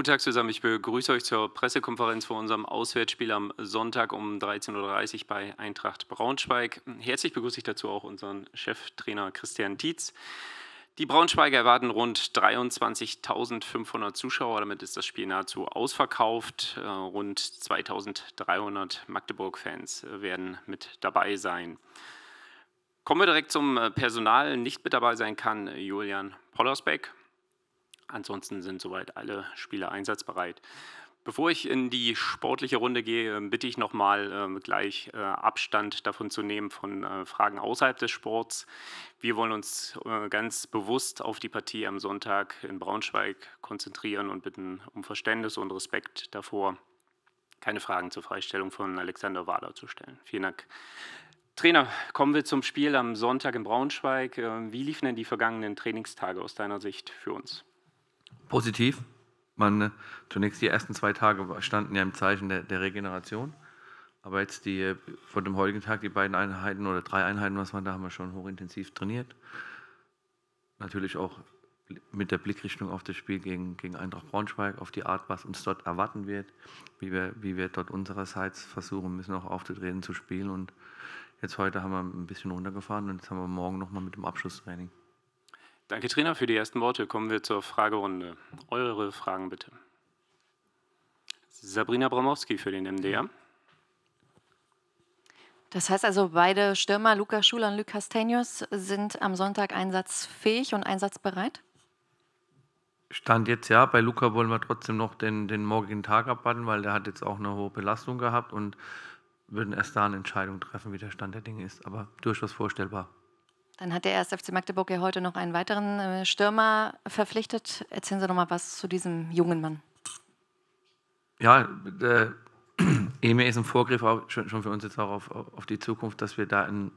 guten Tag zusammen. Ich begrüße euch zur Pressekonferenz vor unserem Auswärtsspiel am Sonntag um 13.30 Uhr bei Eintracht Braunschweig. Herzlich begrüße ich dazu auch unseren Cheftrainer Christian Dietz. Die Braunschweiger erwarten rund 23.500 Zuschauer. Damit ist das Spiel nahezu ausverkauft. Äh, rund 2.300 Magdeburg-Fans werden mit dabei sein. Kommen wir direkt zum Personal. Nicht mit dabei sein kann Julian Pollersbeck. Ansonsten sind soweit alle Spieler einsatzbereit. Bevor ich in die sportliche Runde gehe, ähm, bitte ich nochmal äh, gleich äh, Abstand davon zu nehmen von äh, Fragen außerhalb des Sports. Wir wollen uns äh, ganz bewusst auf die Partie am Sonntag in Braunschweig konzentrieren und bitten um Verständnis und Respekt davor, keine Fragen zur Freistellung von Alexander Wader zu stellen. Vielen Dank. Trainer, kommen wir zum Spiel am Sonntag in Braunschweig. Ähm, wie liefen denn die vergangenen Trainingstage aus deiner Sicht für uns? Positiv. Man, äh, zunächst die ersten zwei Tage standen ja im Zeichen der, der Regeneration. Aber jetzt die, äh, von dem heutigen Tag, die beiden Einheiten oder drei Einheiten, was man da haben wir schon hochintensiv trainiert. Natürlich auch mit der Blickrichtung auf das Spiel gegen, gegen Eintracht Braunschweig, auf die Art, was uns dort erwarten wird, wie wir, wie wir dort unsererseits versuchen müssen, auch aufzutreten, zu spielen. Und jetzt heute haben wir ein bisschen runtergefahren und jetzt haben wir morgen nochmal mit dem Abschlusstraining. Danke, Trainer, für die ersten Worte. Kommen wir zur Fragerunde. Eure Fragen bitte. Sabrina Bromowski für den MDR. Das heißt also, beide Stürmer, Lukas Schuler und Lukas Tenius, sind am Sonntag einsatzfähig und einsatzbereit? Stand jetzt ja, bei Luca wollen wir trotzdem noch den, den morgigen Tag abwarten, weil der hat jetzt auch eine hohe Belastung gehabt und würden erst da eine Entscheidung treffen, wie der Stand der Dinge ist. Aber durchaus vorstellbar. Dann hat der 1. FC Magdeburg ja heute noch einen weiteren äh, Stürmer verpflichtet. Erzählen Sie noch mal was zu diesem jungen Mann. Ja, der EME ist ein Vorgriff auch schon, schon für uns jetzt auch auf, auf die Zukunft, dass wir da einen,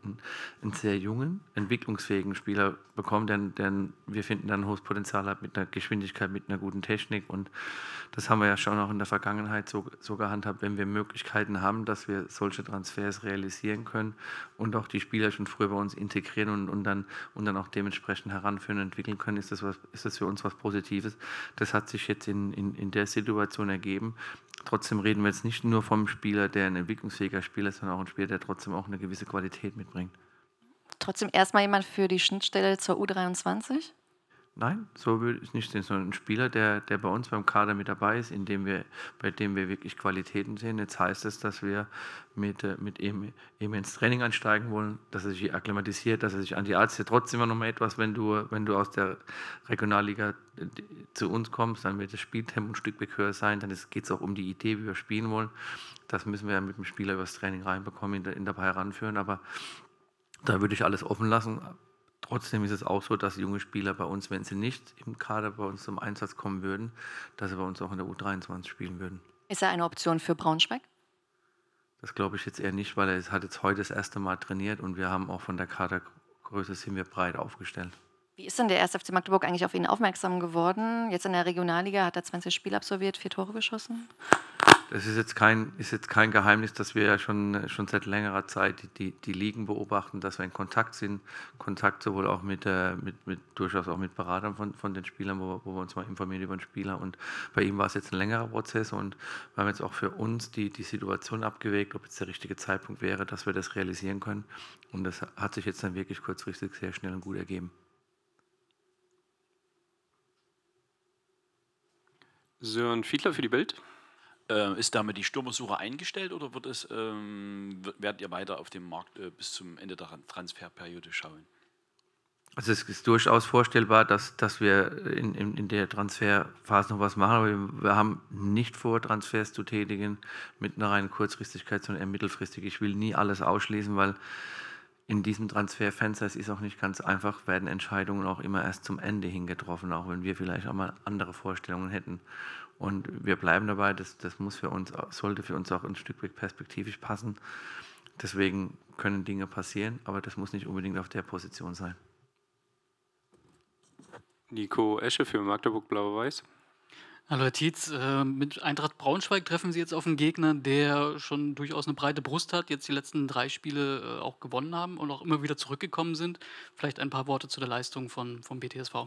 einen sehr jungen, entwicklungsfähigen Spieler bekommen, denn, denn wir finden dann ein hohes Potenzial hat mit einer Geschwindigkeit, mit einer guten Technik und das haben wir ja schon auch in der Vergangenheit so, so gehandhabt, wenn wir Möglichkeiten haben, dass wir solche Transfers realisieren können und auch die Spieler schon früher bei uns integrieren und, und, dann, und dann auch dementsprechend heranführen und entwickeln können, ist das, was, ist das für uns was Positives. Das hat sich jetzt in, in, in der Situation ergeben trotzdem reden wir jetzt nicht nur vom Spieler, der ein entwicklungsfähiger Spieler ist, sondern auch ein Spieler, der trotzdem auch eine gewisse Qualität mitbringt. Trotzdem erstmal jemand für die Schnittstelle zur U23? Nein, so würde ich es nicht sehen, sondern ein Spieler, der, der bei uns beim Kader mit dabei ist, in dem wir, bei dem wir wirklich Qualitäten sehen. Jetzt heißt es, dass wir mit, äh, mit ihm, ihm ins Training ansteigen wollen, dass er sich akklimatisiert, dass er sich an die Arzt Ärzte trotzdem immer noch mal etwas, wenn du, wenn du aus der Regionalliga äh, zu uns kommst, dann wird das Spieltempo ein Stück weg höher sein, dann geht es auch um die Idee, wie wir spielen wollen. Das müssen wir ja mit dem Spieler übers Training reinbekommen, ihn dabei heranführen, aber da würde ich alles offen lassen. Trotzdem ist es auch so, dass junge Spieler bei uns, wenn sie nicht im Kader bei uns zum Einsatz kommen würden, dass sie bei uns auch in der U23 spielen würden. Ist er eine Option für Braunschweig? Das glaube ich jetzt eher nicht, weil er hat jetzt heute das erste Mal trainiert und wir haben auch von der Kadergröße sind wir breit aufgestellt. Wie ist denn der 1. FC Magdeburg eigentlich auf ihn aufmerksam geworden? Jetzt in der Regionalliga hat er 20 Spiele absolviert, vier Tore geschossen. Das ist jetzt kein, ist jetzt kein Geheimnis, dass wir ja schon, schon seit längerer Zeit die, die Ligen beobachten, dass wir in Kontakt sind. Kontakt sowohl auch mit, äh, mit, mit durchaus auch mit Beratern von, von den Spielern, wo, wo wir uns mal informieren über den Spieler. Und bei ihm war es jetzt ein längerer Prozess und wir haben jetzt auch für uns die, die Situation abgewägt, ob jetzt der richtige Zeitpunkt wäre, dass wir das realisieren können. Und das hat sich jetzt dann wirklich kurzfristig sehr schnell und gut ergeben. Sören Fiedler für die Bild. Äh, ist damit die Stürmersuche eingestellt oder wird es, ähm, werdet ihr weiter auf dem Markt äh, bis zum Ende der Transferperiode schauen? Also es ist durchaus vorstellbar, dass, dass wir in, in, in der Transferphase noch was machen, aber wir, wir haben nicht vor, Transfers zu tätigen mit einer reinen Kurzfristigkeit, sondern eher mittelfristig. Ich will nie alles ausschließen, weil in diesem Transferfenster, es ist auch nicht ganz einfach, werden Entscheidungen auch immer erst zum Ende hin getroffen, auch wenn wir vielleicht auch mal andere Vorstellungen hätten. Und wir bleiben dabei, das, das muss für uns, sollte für uns auch ein Stück weit perspektivisch passen. Deswegen können Dinge passieren, aber das muss nicht unbedingt auf der Position sein. Nico Esche für Magdeburg Blau-Weiß. Hallo Herr Tietz, äh, mit Eintracht Braunschweig treffen Sie jetzt auf einen Gegner, der schon durchaus eine breite Brust hat, jetzt die letzten drei Spiele äh, auch gewonnen haben und auch immer wieder zurückgekommen sind. Vielleicht ein paar Worte zu der Leistung von, vom BTSV.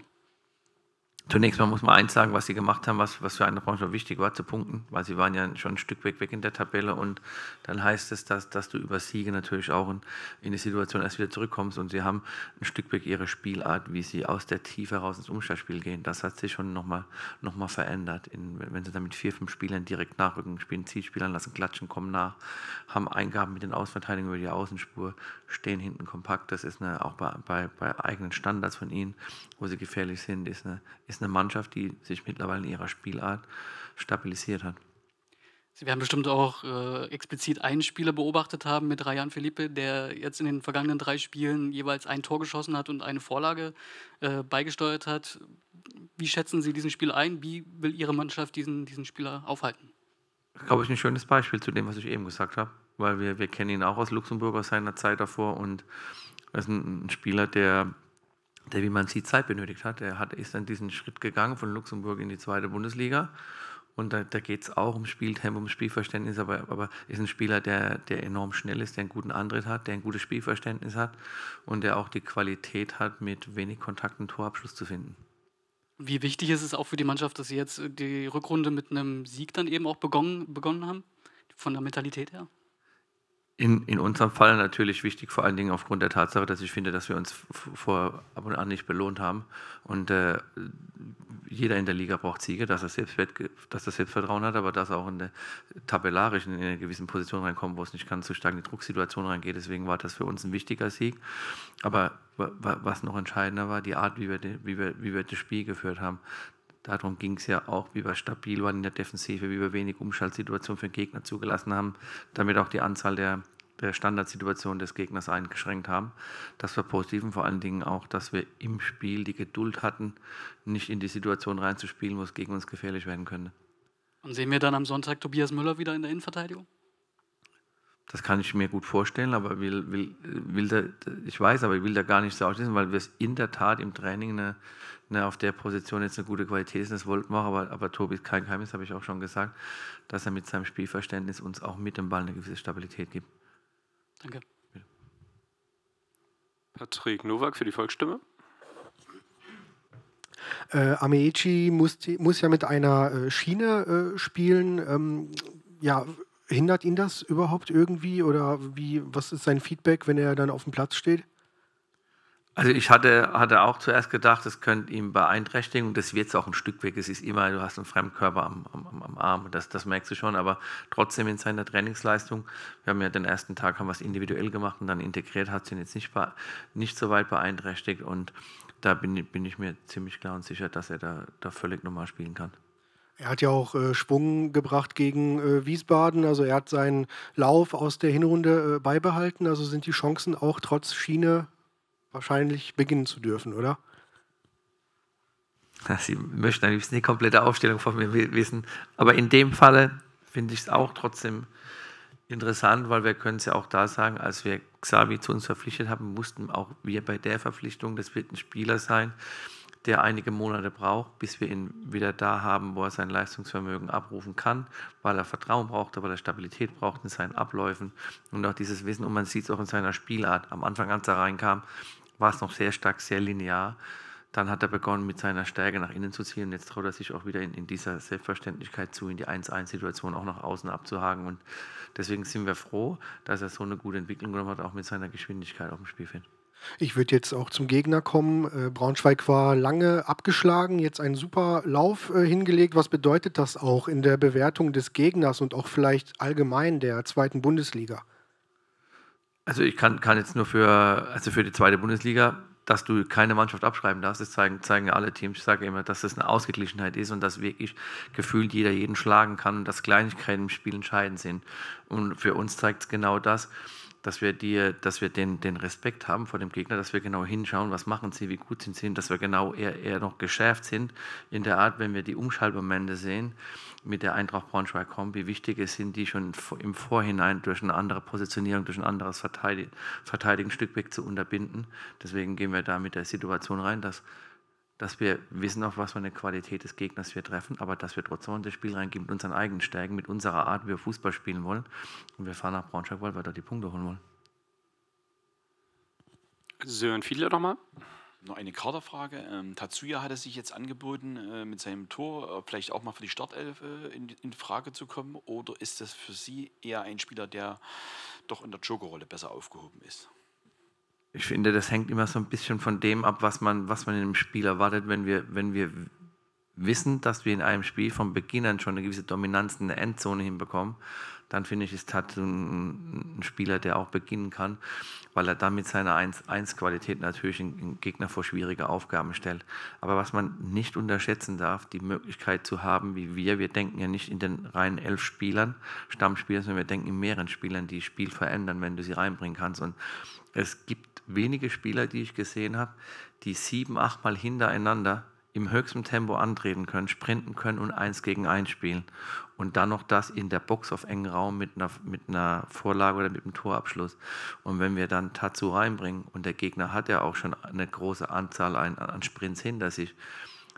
Zunächst mal muss man eins sagen, was sie gemacht haben, was, was für eine Branche wichtig war, zu punkten, weil sie waren ja schon ein Stück weg, weg in der Tabelle und dann heißt es, dass, dass du über Siege natürlich auch in, in die Situation erst wieder zurückkommst und sie haben ein Stück weg ihre Spielart, wie sie aus der Tiefe heraus ins Umschaltspiel gehen, das hat sich schon nochmal noch mal verändert. In, wenn sie dann mit vier, fünf Spielern direkt nachrücken, spielen Zielspielern, lassen klatschen, kommen nach, haben Eingaben mit den Außenverteidigern über die Außenspur, stehen hinten kompakt, das ist eine, auch bei, bei, bei eigenen Standards von ihnen, wo sie gefährlich sind, ist eine ist ist eine Mannschaft, die sich mittlerweile in ihrer Spielart stabilisiert hat. Sie werden bestimmt auch äh, explizit einen Spieler beobachtet haben mit Ryan Felipe, der jetzt in den vergangenen drei Spielen jeweils ein Tor geschossen hat und eine Vorlage äh, beigesteuert hat. Wie schätzen Sie diesen Spiel ein? Wie will Ihre Mannschaft diesen, diesen Spieler aufhalten? Ich Glaube ich, ein schönes Beispiel zu dem, was ich eben gesagt habe, weil wir, wir kennen ihn auch aus Luxemburg aus seiner Zeit davor und er ist ein, ein Spieler, der der, wie man sieht, Zeit benötigt hat. Er hat, ist dann diesen Schritt gegangen von Luxemburg in die zweite Bundesliga. Und da, da geht es auch um Spieltempo, um Spielverständnis, aber, aber ist ein Spieler, der, der enorm schnell ist, der einen guten Antritt hat, der ein gutes Spielverständnis hat und der auch die Qualität hat, mit wenig Kontakt einen Torabschluss zu finden. Wie wichtig ist es auch für die Mannschaft, dass sie jetzt die Rückrunde mit einem Sieg dann eben auch begonnen, begonnen haben, von der Mentalität her? In, in unserem Fall natürlich wichtig, vor allen Dingen aufgrund der Tatsache, dass ich finde, dass wir uns vor ab und an nicht belohnt haben. Und äh, jeder in der Liga braucht Siege, dass er, Selbstwert, dass er Selbstvertrauen hat, aber dass er auch in der tabellarischen, in einer gewissen Position reinkommt, wo es nicht ganz so stark in die Drucksituation reingeht. Deswegen war das für uns ein wichtiger Sieg. Aber was noch entscheidender war, die Art, wie wir, wie wir, wie wir das Spiel geführt haben. Darum ging es ja auch, wie wir stabil waren in der Defensive, wie wir wenig Umschaltsituationen für den Gegner zugelassen haben, damit auch die Anzahl der, der Standardsituationen des Gegners eingeschränkt haben. Das war positiv und vor allen Dingen auch, dass wir im Spiel die Geduld hatten, nicht in die Situation reinzuspielen, wo es gegen uns gefährlich werden könnte. Und sehen wir dann am Sonntag Tobias Müller wieder in der Innenverteidigung? Das kann ich mir gut vorstellen, aber will, will, will da, ich weiß, aber ich will da gar nicht so ausschließen, weil wir es in der Tat im Training eine, eine, auf der Position jetzt eine gute Qualität sind. Das wollten wir auch, aber, aber Tobi ist kein Geheimnis, habe ich auch schon gesagt, dass er mit seinem Spielverständnis uns auch mit dem Ball eine gewisse Stabilität gibt. Danke. Bitte. Patrick Nowak für die Volksstimme. Äh, Amechi muss, muss ja mit einer äh, Schiene äh, spielen. Ähm, ja, hindert ihn das überhaupt irgendwie oder wie, was ist sein Feedback, wenn er dann auf dem Platz steht? Also ich hatte, hatte auch zuerst gedacht, das könnte ihm beeinträchtigen und das wird es auch ein Stück weg. Es ist immer, du hast einen Fremdkörper am, am, am Arm, das, das merkst du schon, aber trotzdem in seiner Trainingsleistung, wir haben ja den ersten Tag haben wir es individuell gemacht und dann integriert, hat es ihn jetzt nicht, nicht so weit beeinträchtigt und da bin, bin ich mir ziemlich klar und sicher, dass er da, da völlig normal spielen kann. Er hat ja auch äh, Schwung gebracht gegen äh, Wiesbaden. Also er hat seinen Lauf aus der Hinrunde äh, beibehalten. Also sind die Chancen auch trotz Schiene wahrscheinlich beginnen zu dürfen, oder? Sie möchten am liebsten die komplette Aufstellung von mir wissen. Aber in dem Falle finde ich es auch trotzdem interessant, weil wir können es ja auch da sagen, als wir Xavi zu uns verpflichtet haben, mussten auch wir bei der Verpflichtung, das wird ein Spieler sein, der einige Monate braucht, bis wir ihn wieder da haben, wo er sein Leistungsvermögen abrufen kann, weil er Vertrauen braucht, weil er Stabilität braucht in seinen Abläufen und auch dieses Wissen. Und man sieht es auch in seiner Spielart. Am Anfang, als er reinkam, war es noch sehr stark, sehr linear. Dann hat er begonnen, mit seiner Stärke nach innen zu ziehen. Und jetzt traut er sich auch wieder in, in dieser Selbstverständlichkeit zu, in die 1-1-Situation auch nach außen abzuhaken. Und deswegen sind wir froh, dass er so eine gute Entwicklung genommen hat, auch mit seiner Geschwindigkeit auf dem Spielfeld. Ich würde jetzt auch zum Gegner kommen. Äh, Braunschweig war lange abgeschlagen, jetzt einen super Lauf äh, hingelegt. Was bedeutet das auch in der Bewertung des Gegners und auch vielleicht allgemein der zweiten Bundesliga? Also ich kann, kann jetzt nur für, also für die zweite Bundesliga, dass du keine Mannschaft abschreiben darfst, das zeigen, zeigen alle Teams. Ich sage immer, dass das eine Ausgeglichenheit ist und dass wirklich gefühlt jeder jeden schlagen kann und dass Kleinigkeiten im Spiel entscheidend sind. Und für uns zeigt es genau das dass wir, die, dass wir den, den Respekt haben vor dem Gegner, dass wir genau hinschauen, was machen sie, wie gut sind sie, dass wir genau eher, eher noch geschärft sind in der Art, wenn wir die Umschaltmomente sehen mit der Eintracht Braunschweig-Komm, wie wichtig es sind, die schon im Vorhinein durch eine andere Positionierung, durch ein anderes Verteidigen, Verteidigen Stück weg zu unterbinden. Deswegen gehen wir da mit der Situation rein, dass dass wir wissen, auf was für eine Qualität des Gegners wir treffen, aber dass wir trotzdem in das Spiel reingehen mit unseren eigenen Stärken, mit unserer Art, wie wir Fußball spielen wollen. Und wir fahren nach Braunschweig, weil wir da die Punkte holen wollen. Sören Fiedler nochmal. Noch eine Kaderfrage. Ähm, Tatsuya es sich jetzt angeboten, äh, mit seinem Tor äh, vielleicht auch mal für die Startelf äh, in, in, Frage zu kommen. Oder ist das für Sie eher ein Spieler, der doch in der Jokerrolle besser aufgehoben ist? ich finde, das hängt immer so ein bisschen von dem ab, was man, was man in einem Spiel erwartet, wenn wir, wenn wir wissen, dass wir in einem Spiel von Beginn an schon eine gewisse Dominanz in der Endzone hinbekommen, dann finde ich, ist Tat ein, ein, Spieler, der auch beginnen kann, weil er dann mit seiner 1-1-Qualität natürlich einen Gegner vor schwierige Aufgaben stellt. Aber was man nicht unterschätzen darf, die Möglichkeit zu haben, wie wir, wir denken ja nicht in den reinen elf Spielern, Stammspielern, sondern wir denken in mehreren Spielern, die das Spiel verändern, wenn du sie reinbringen kannst. Und es gibt wenige Spieler, die ich gesehen habe, die sieben, achtmal hintereinander im höchsten Tempo antreten können, sprinten können und eins gegen eins spielen. Und dann noch das in der Box auf engen Raum mit einer, mit einer Vorlage oder mit einem Torabschluss. Und wenn wir dann Tatsu reinbringen und der Gegner hat ja auch schon eine große Anzahl an, an Sprints hinter sich,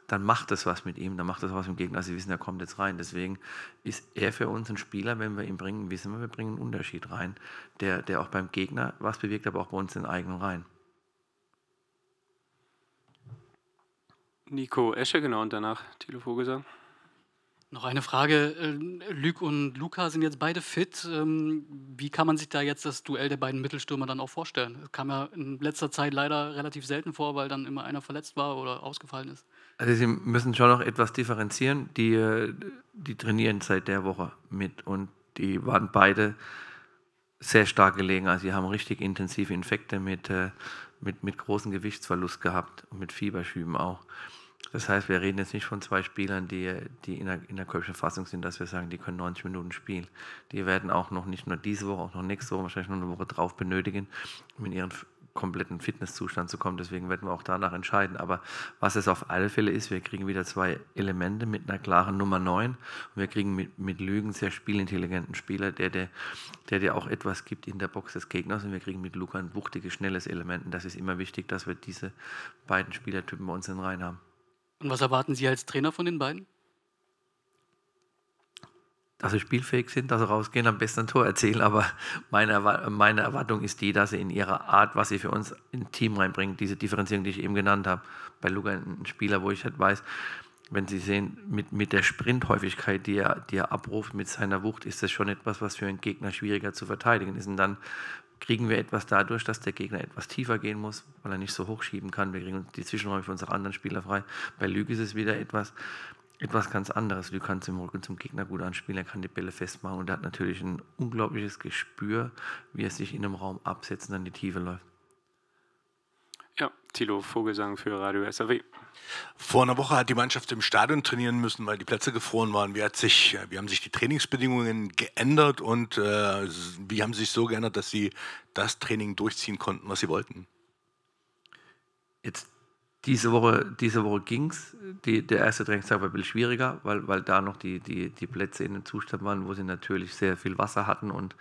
dann macht das was mit ihm, dann macht das was mit dem Gegner. sie wissen, er kommt jetzt rein. Deswegen ist er für uns ein Spieler, wenn wir ihn bringen, wissen wir, wir bringen einen Unterschied rein, der, der auch beim Gegner was bewirkt, aber auch bei uns in den eigenen Reihen. Nico Escher, genau, und danach Thilo Vogelsang. Noch eine Frage. Äh, Lüg und Luca sind jetzt beide fit. Ähm, wie kann man sich da jetzt das Duell der beiden Mittelstürmer dann auch vorstellen? Das kam ja in letzter Zeit leider relativ selten vor, weil dann immer einer verletzt war oder ausgefallen ist. Also sie müssen schon noch etwas differenzieren. Die, die trainieren seit der Woche mit und die waren beide sehr stark gelegen. Also sie haben richtig intensive Infekte mit, äh, mit, mit großem Gewichtsverlust gehabt und mit Fieberschüben auch. Das heißt, wir reden jetzt nicht von zwei Spielern, die, die in, der, in der kölschen Fassung sind, dass wir sagen, die können 90 Minuten spielen. Die werden auch noch nicht nur diese Woche, auch noch nächste Woche, wahrscheinlich noch eine Woche drauf benötigen, um in ihren kompletten Fitnesszustand zu kommen. Deswegen werden wir auch danach entscheiden. Aber was es auf alle Fälle ist, wir kriegen wieder zwei Elemente mit einer klaren Nummer 9 und wir kriegen mit, mit Lügen sehr spielintelligenten Spieler, der, der, der dir auch etwas gibt in der Box des Gegners und wir kriegen mit Luca ein wuchtiges, schnelles Element. Und das ist immer wichtig, dass wir diese beiden Spielertypen bei uns in den Reihen haben. Und was erwarten Sie als Trainer von den beiden? Dass sie spielfähig sind, dass sie rausgehen, am besten ein Tor erzählen. Aber meine, meine Erwartung ist die, dass sie in ihrer Art, was sie für uns im Team reinbringen, diese Differenzierung, die ich eben genannt habe, bei Luca ein Spieler, wo ich halt weiß, wenn Sie sehen, mit, mit der Sprinthäufigkeit, die er, die er abruft, mit seiner Wucht, ist das schon etwas, was für einen Gegner schwieriger zu verteidigen ist. Und dann kriegen wir etwas dadurch, dass der Gegner etwas tiefer gehen muss, weil er nicht so hoch schieben kann. Wir kriegen die Zwischenräume für unsere anderen Spieler frei. Bei Lüg ist es wieder etwas, etwas ganz anderes. Lüg kann zum, Rücken zum Gegner gut anspielen, er kann die Bälle festmachen und er hat natürlich ein unglaubliches Gespür, wie er sich in einem Raum absetzt und dann die Tiefe läuft. Thilo Vogelsang für Radio SAW. Vor einer Woche hat die Mannschaft im Stadion trainieren müssen, weil die Plätze gefroren waren. Wie, hat sich, äh, wie haben sich die Trainingsbedingungen geändert und äh, wie haben sie sich so geändert, dass sie das Training durchziehen konnten, was sie wollten? Jetzt diese Woche, diese Woche ging es. Der erste Trainingstag war ein bisschen schwieriger, weil, weil da noch die, die, die Plätze in einem Zustand waren, wo sie natürlich sehr viel Wasser hatten und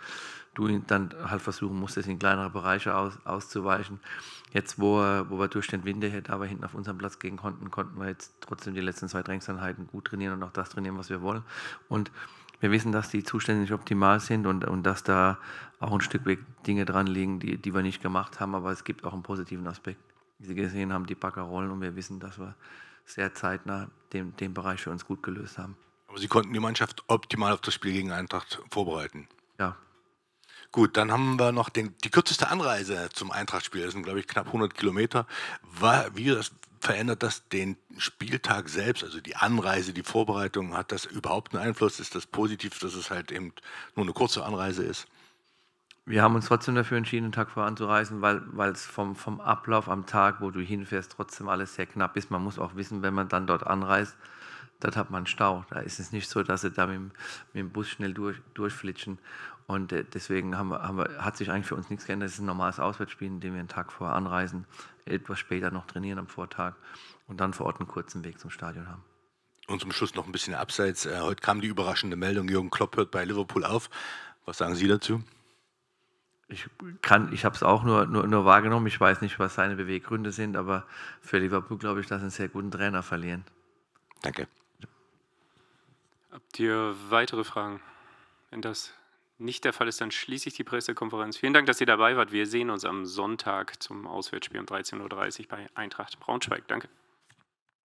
du ihn dann halt versuchen musstest, in kleinere Bereiche aus, auszuweichen. Jetzt, wo, wo wir durch den Winde hätten, aber hinten auf unserem Platz gehen konnten, konnten wir jetzt trotzdem die letzten zwei Drängseinheiten gut trainieren und auch das trainieren, was wir wollen. Und wir wissen, dass die Zustände nicht optimal sind und, und dass da auch ein Stück weg Dinge dran liegen, die, die wir nicht gemacht haben, aber es gibt auch einen positiven Aspekt. Wie Sie gesehen haben, die Backer rollen und wir wissen, dass wir sehr zeitnah den, den Bereich für uns gut gelöst haben. Aber Sie konnten die Mannschaft optimal auf das Spiel gegen Eintracht vorbereiten. Ja, Gut, dann haben wir noch den, die kürzeste Anreise zum Eintrachtspiel. Das sind, glaube ich, knapp 100 Kilometer. War, wie das, verändert das den Spieltag selbst, also die Anreise, die Vorbereitung? Hat das überhaupt einen Einfluss? Ist das positiv, dass es halt eben nur eine kurze Anreise ist? Wir haben uns trotzdem dafür entschieden, einen Tag vorher anzureisen, weil es vom, vom Ablauf am Tag, wo du hinfährst, trotzdem alles sehr knapp ist. Man muss auch wissen, wenn man dann dort anreist, dort hat man Stau. Da ist es nicht so, dass sie da mit, mit dem Bus schnell durch, durchflitschen. Und äh, deswegen haben wir, haben wir, hat sich eigentlich für uns nichts geändert. Es ist ein normales Auswärtsspiel, in dem wir einen Tag vorher anreisen, etwas später noch trainieren am Vortag und dann vor Ort einen kurzen Weg zum Stadion haben. Und zum Schluss noch ein bisschen abseits. Äh, heute kam die überraschende Meldung, Jürgen Klopp hört bei Liverpool auf. Was sagen Sie dazu? Ich ich habe es auch nur, nur, nur wahrgenommen. Ich weiß nicht, was seine Beweggründe sind, aber für Liverpool glaube ich, dass sie einen sehr guten Trainer verlieren. Danke. Habt ihr weitere Fragen Wenn das nicht der Fall ist, dann schließe ich die Pressekonferenz. Vielen Dank, dass ihr dabei wart. Wir sehen uns am Sonntag zum Auswärtsspiel um 13.30 Uhr bei Eintracht Braunschweig. Danke.